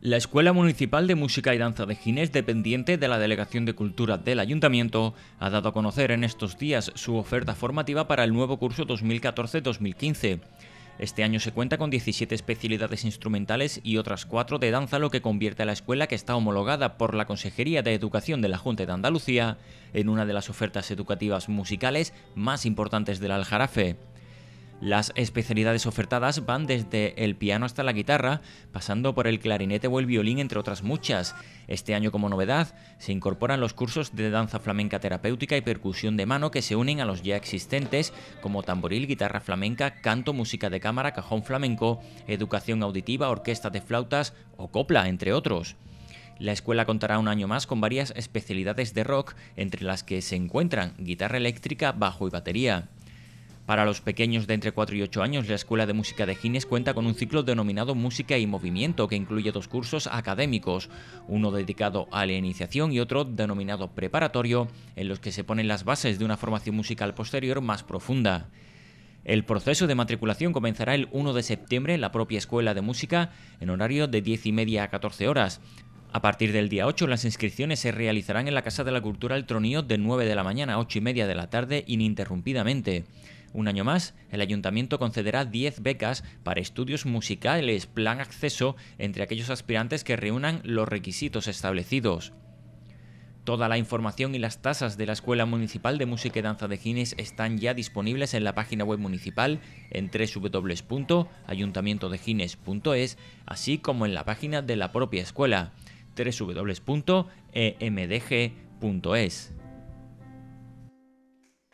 La Escuela Municipal de Música y Danza de Ginés, dependiente de la Delegación de Cultura del Ayuntamiento, ha dado a conocer en estos días su oferta formativa para el nuevo curso 2014-2015. Este año se cuenta con 17 especialidades instrumentales y otras 4 de danza, lo que convierte a la escuela que está homologada por la Consejería de Educación de la Junta de Andalucía en una de las ofertas educativas musicales más importantes del Aljarafe. Las especialidades ofertadas van desde el piano hasta la guitarra, pasando por el clarinete o el violín, entre otras muchas. Este año como novedad se incorporan los cursos de danza flamenca terapéutica y percusión de mano que se unen a los ya existentes como tamboril, guitarra flamenca, canto, música de cámara, cajón flamenco, educación auditiva, orquesta de flautas o copla, entre otros. La escuela contará un año más con varias especialidades de rock, entre las que se encuentran guitarra eléctrica, bajo y batería. Para los pequeños de entre 4 y 8 años, la Escuela de Música de Gines cuenta con un ciclo denominado Música y Movimiento, que incluye dos cursos académicos, uno dedicado a la iniciación y otro denominado preparatorio, en los que se ponen las bases de una formación musical posterior más profunda. El proceso de matriculación comenzará el 1 de septiembre en la propia Escuela de Música, en horario de 10 y media a 14 horas. A partir del día 8, las inscripciones se realizarán en la Casa de la Cultura El Tronío de 9 de la mañana a 8 y media de la tarde ininterrumpidamente. Un año más, el ayuntamiento concederá 10 becas para estudios musicales, plan acceso entre aquellos aspirantes que reúnan los requisitos establecidos. Toda la información y las tasas de la Escuela Municipal de Música y Danza de Gines están ya disponibles en la página web municipal en www.ayuntamientodegines.es, así como en la página de la propia escuela www.emdg.es.